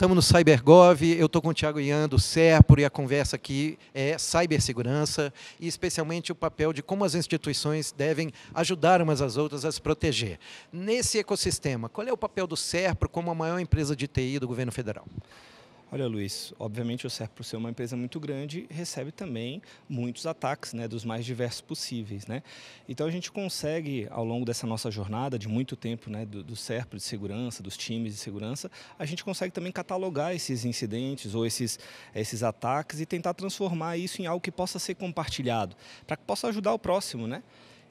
Estamos no CyberGov, eu estou com o Tiago Ian do Serpro e a conversa aqui é cibersegurança e especialmente o papel de como as instituições devem ajudar umas às outras a se proteger. Nesse ecossistema, qual é o papel do Serpro como a maior empresa de TI do governo federal? Olha, Luiz, obviamente o Serpro ser é uma empresa muito grande recebe também muitos ataques, né, dos mais diversos possíveis, né? Então a gente consegue ao longo dessa nossa jornada de muito tempo, né, do, do Serpro de segurança, dos times de segurança, a gente consegue também catalogar esses incidentes ou esses esses ataques e tentar transformar isso em algo que possa ser compartilhado, para que possa ajudar o próximo, né?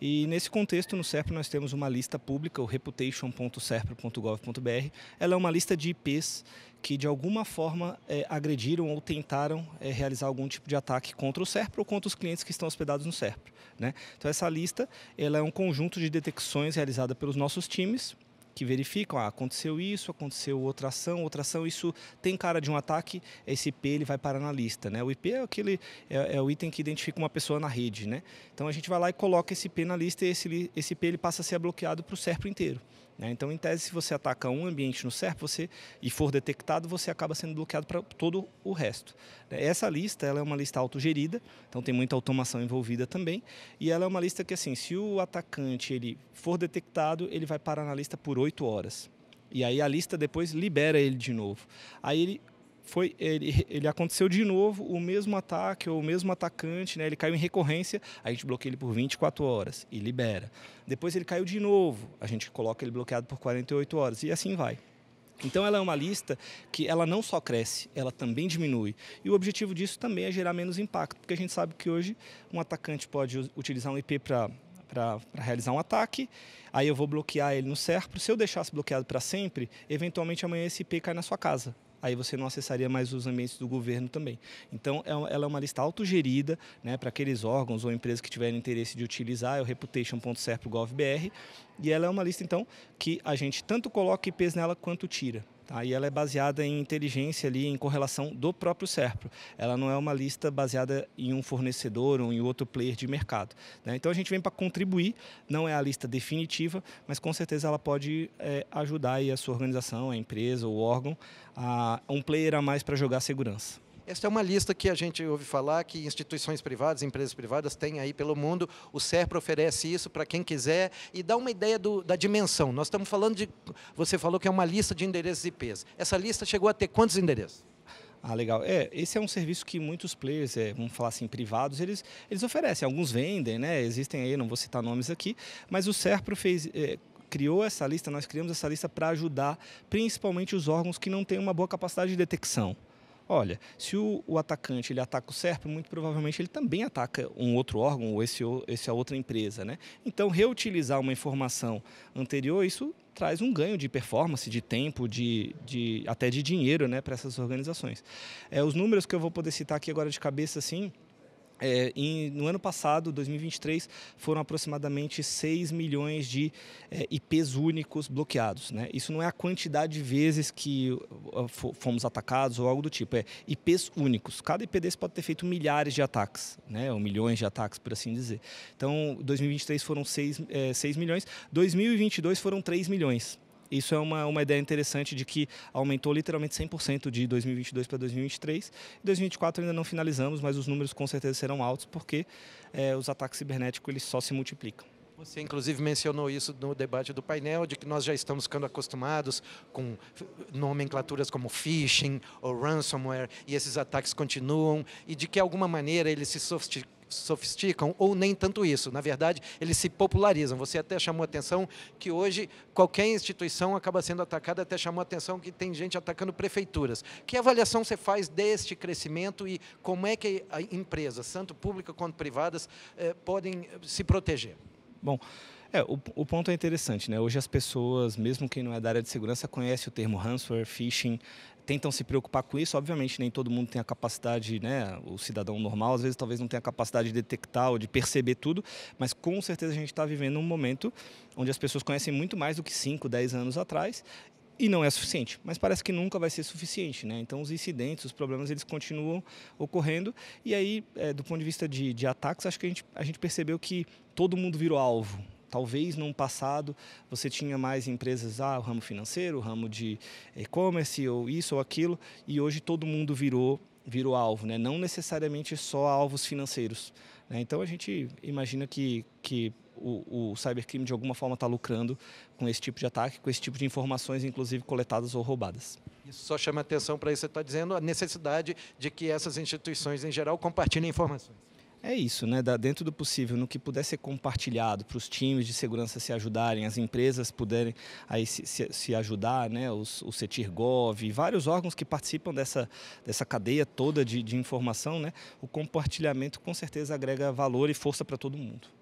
E nesse contexto, no SERPRO, nós temos uma lista pública, o reputation.serpro.gov.br. Ela é uma lista de IPs que, de alguma forma, é, agrediram ou tentaram é, realizar algum tipo de ataque contra o SERPRO ou contra os clientes que estão hospedados no SERPRO. Né? Então, essa lista ela é um conjunto de detecções realizada pelos nossos times que verificam, ah, aconteceu isso, aconteceu outra ação, outra ação, isso tem cara de um ataque, esse IP ele vai parar na lista, né? O IP é aquele é, é, o item que identifica uma pessoa na rede, né? Então a gente vai lá e coloca esse IP na lista e esse, esse IP ele passa a ser bloqueado para o SERPRO inteiro. Né? Então, em tese, se você ataca um ambiente no SERP você, e for detectado, você acaba sendo bloqueado para todo o resto. Né? Essa lista ela é uma lista autogerida, então tem muita automação envolvida também, e ela é uma lista que, assim, se o atacante ele for detectado, ele vai parar na lista por oito horas. E aí a lista depois libera ele de novo. Aí ele foi ele, ele aconteceu de novo o mesmo ataque ou o mesmo atacante, né? Ele caiu em recorrência, a gente bloqueia ele por 24 horas e libera. Depois ele caiu de novo, a gente coloca ele bloqueado por 48 horas e assim vai. Então ela é uma lista que ela não só cresce, ela também diminui. E o objetivo disso também é gerar menos impacto, porque a gente sabe que hoje um atacante pode utilizar um IP para para realizar um ataque, aí eu vou bloquear ele no SERPRO. Se eu deixasse bloqueado para sempre, eventualmente amanhã esse IP cai na sua casa aí você não acessaria mais os ambientes do governo também. Então, é ela é uma lista autogerida né, para aqueles órgãos ou empresas que tiverem interesse de utilizar, é o reputation.serp.gov.br, e ela é uma lista, então, que a gente tanto coloca IPs nela quanto tira. Tá? E ela é baseada em inteligência ali, em correlação do próprio SERPRO. Ela não é uma lista baseada em um fornecedor ou em outro player de mercado. Né? Então a gente vem para contribuir, não é a lista definitiva, mas com certeza ela pode é, ajudar a sua organização, a empresa, o órgão, a um player a mais para jogar segurança. Esta é uma lista que a gente ouve falar que instituições privadas, empresas privadas têm aí pelo mundo. O SERPRA oferece isso para quem quiser e dá uma ideia do, da dimensão. Nós estamos falando de. Você falou que é uma lista de endereços IPs. Essa lista chegou a ter quantos endereços? Ah, legal. É, esse é um serviço que muitos players, é, vamos falar assim, privados, eles, eles oferecem. Alguns vendem, né? Existem aí, não vou citar nomes aqui, mas o Serpro fez. É, criou essa lista, nós criamos essa lista para ajudar principalmente os órgãos que não têm uma boa capacidade de detecção. Olha, se o, o atacante ele ataca o SERP, muito provavelmente ele também ataca um outro órgão ou esse, esse a é outra empresa, né? Então, reutilizar uma informação anterior, isso traz um ganho de performance, de tempo, de, de até de dinheiro, né, para essas organizações. É, os números que eu vou poder citar aqui agora de cabeça, assim, é, em, no ano passado, 2023, foram aproximadamente 6 milhões de é, IPs únicos bloqueados. Né? Isso não é a quantidade de vezes que fomos atacados ou algo do tipo, é IPs únicos. Cada IP desse pode ter feito milhares de ataques, né? ou milhões de ataques, por assim dizer. Então, 2023 foram 6, é, 6 milhões, 2022 foram 3 milhões. Isso é uma, uma ideia interessante de que aumentou literalmente 100% de 2022 para 2023. Em 2024 ainda não finalizamos, mas os números com certeza serão altos porque é, os ataques cibernéticos eles só se multiplicam. Você, inclusive, mencionou isso no debate do painel, de que nós já estamos ficando acostumados com nomenclaturas como phishing ou ransomware, e esses ataques continuam, e de que, alguma maneira, eles se sofisticam sofisticam ou nem tanto isso. Na verdade, eles se popularizam. Você até chamou atenção que hoje qualquer instituição acaba sendo atacada, até chamou atenção que tem gente atacando prefeituras. Que avaliação você faz deste crescimento e como é que empresas, tanto públicas quanto privadas, eh, podem eh, se proteger? Bom, é, o, o, ponto é interessante, né? Hoje as pessoas, mesmo quem não é da área de segurança, conhece o termo ransomware, phishing, tentam se preocupar com isso. Obviamente, nem todo mundo tem a capacidade, né? O cidadão normal, às vezes, talvez não tenha a capacidade de detectar ou de perceber tudo, mas com certeza a gente está vivendo um momento onde as pessoas conhecem muito mais do que 5, 10 anos atrás e não é suficiente, mas parece que nunca vai ser suficiente, né? Então os incidentes, os problemas, eles continuam ocorrendo e aí, é, do ponto de vista de, de ataques, acho que a gente, a gente percebeu que todo mundo virou alvo, Talvez num passado você tinha mais empresas, ah, o ramo financeiro, o ramo de e-commerce, ou isso ou aquilo, e hoje todo mundo virou, virou alvo, né? não necessariamente só alvos financeiros. Né? Então a gente imagina que, que o, o cybercrime de alguma forma está lucrando com esse tipo de ataque, com esse tipo de informações, inclusive coletadas ou roubadas. Isso só chama atenção para isso que você está dizendo, a necessidade de que essas instituições, em geral, compartilhem informações. É isso, né? dentro do possível, no que puder ser compartilhado para os times de segurança se ajudarem, as empresas puderem aí se, se, se ajudar, né? Os, o CETIRGOV, vários órgãos que participam dessa, dessa cadeia toda de, de informação, né? O compartilhamento com certeza agrega valor e força para todo mundo.